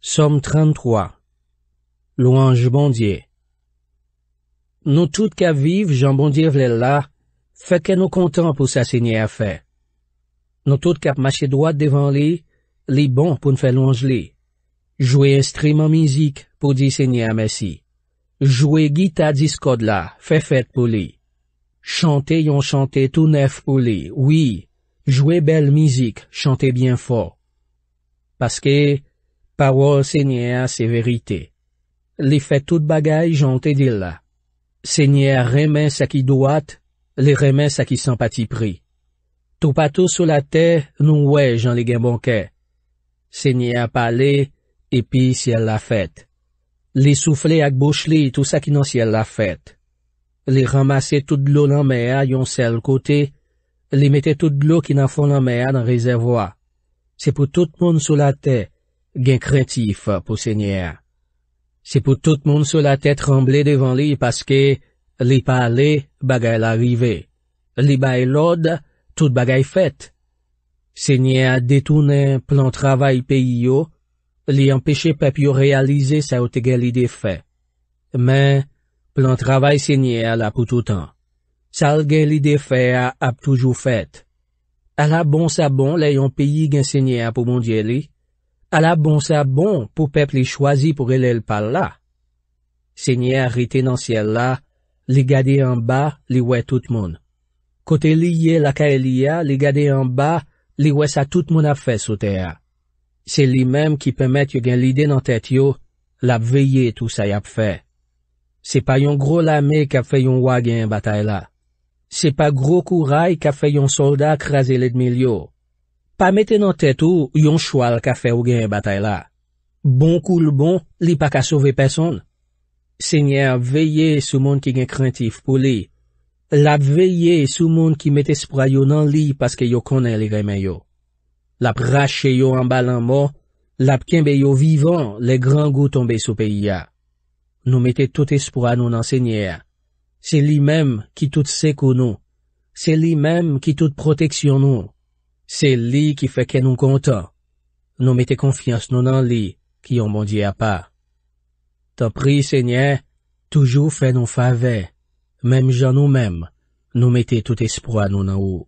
Somme 33 Louange bondye Nou bon tout kap viv, jan bondye vle la, feke nou kontan pou sa senye a fe. Nou tout kap mache doat devan li, li bon pou nfe louange li. Jouye estriman mizik pou di senye a mesi. Jouye gita diskod la, fe fet pou li. Chante yon chante tou nef pou li, oui. Jouye bel mizik, chante bien fo. Paske, parole Seigneur, c'est vérité. Les fait tout bagaille, j'en dit là. Seigneur, remets ce qui doit, les remets ce qui sont pris. Tout partout sur la terre, nous ouais, j'en les gain bon Seigneur a parlé, et puis ciel l'a fête, Les souffler avec bouche tout ça qui non ciel l'a fête. Les ramasser toute l'eau dans mer, yon seul côté. Les mettre toute l'eau qui n'en font la mer dans réservoir. C'est pour tout le monde sous la terre. gen krentif pou sènyè. Se pou tout moun sou la tèt remble devan li paske li pa ale bagay la rive. Li bay e lode tout bagay fèt. Sènyè detounen plan travay peyi yo, li empèche pepyo realize sa otè gen li defè. Men, plan travay sènyè la pou tout an. Sal gen li defè ap toujou fèt. Ala bon sa bon le yon peyi gen sènyè pou mondye li, Ala bon sa bon pou pep li chwazi pou gele l pal la. Se nye a rite nan siel la, li gade yon ba, li we tout moun. Kote li ye laka e li ya, li gade yon ba, li we sa tout moun ap fe sote ya. Se li mem ki pemet yo gen lide nan tete yo, la veye tout sa yap fe. Se pa yon gro lame kap fe yon wagen batay la. Se pa gro kou ray kap fe yon soldat kreze le dmi li yo. Pa mette nan tet ou yon chwal ka fe ou gen batay la. Bon koul bon, li pa ka sove person. Senyer veye sou moun ki gen krentif pou li. Lap veye sou moun ki met espra yo nan li paske yo konen li gen men yo. Lap rache yo an balan mo. Lap kenbe yo vivan le gran go tombe sou peyi ya. Nou mette tout espra nou nan senyer. Se li menm ki tout sekou nou. Se li menm ki tout proteksyon nou. Se li ki feke nou kontan, nou mette konfians nou nan li ki yon mondye apan. Ta pri, Seigne, toujou fe nou fave, mem jan nou mem, nou mette tout espro an nou nan ou.